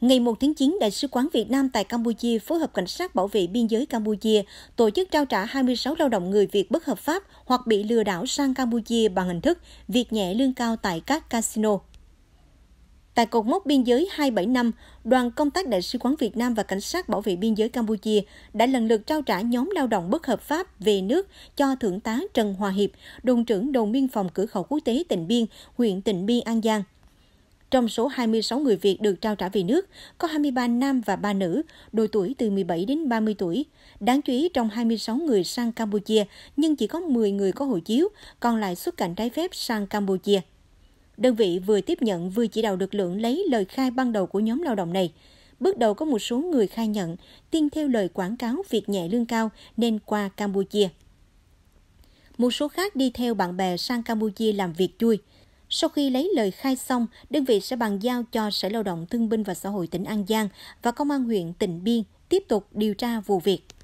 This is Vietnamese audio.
Ngày 1 tháng 9, Đại sứ quán Việt Nam tại Campuchia phối hợp Cảnh sát bảo vệ biên giới Campuchia tổ chức trao trả 26 lao động người Việt bất hợp pháp hoặc bị lừa đảo sang Campuchia bằng hình thức việc nhẹ lương cao tại các casino. Tại cột mốc biên giới 275, đoàn công tác Đại sứ quán Việt Nam và Cảnh sát bảo vệ biên giới Campuchia đã lần lượt trao trả nhóm lao động bất hợp pháp về nước cho Thượng tá Trần Hòa Hiệp, đồn trưởng đồn biên phòng cửa khẩu quốc tế tỉnh Biên, huyện tỉnh Biên An Giang – trong số 26 người Việt được trao trả về nước, có 23 nam và 3 nữ, độ tuổi từ 17 đến 30 tuổi. Đáng chú ý, trong 26 người sang Campuchia, nhưng chỉ có 10 người có hộ chiếu, còn lại xuất cảnh trái phép sang Campuchia. Đơn vị vừa tiếp nhận vừa chỉ đạo lực lượng lấy lời khai ban đầu của nhóm lao động này. Bước đầu có một số người khai nhận, tin theo lời quảng cáo việc nhẹ lương cao nên qua Campuchia. Một số khác đi theo bạn bè sang Campuchia làm việc chui. Sau khi lấy lời khai xong, đơn vị sẽ bàn giao cho Sở Lao động Thương binh và Xã hội tỉnh An Giang và Công an huyện Tịnh Biên tiếp tục điều tra vụ việc.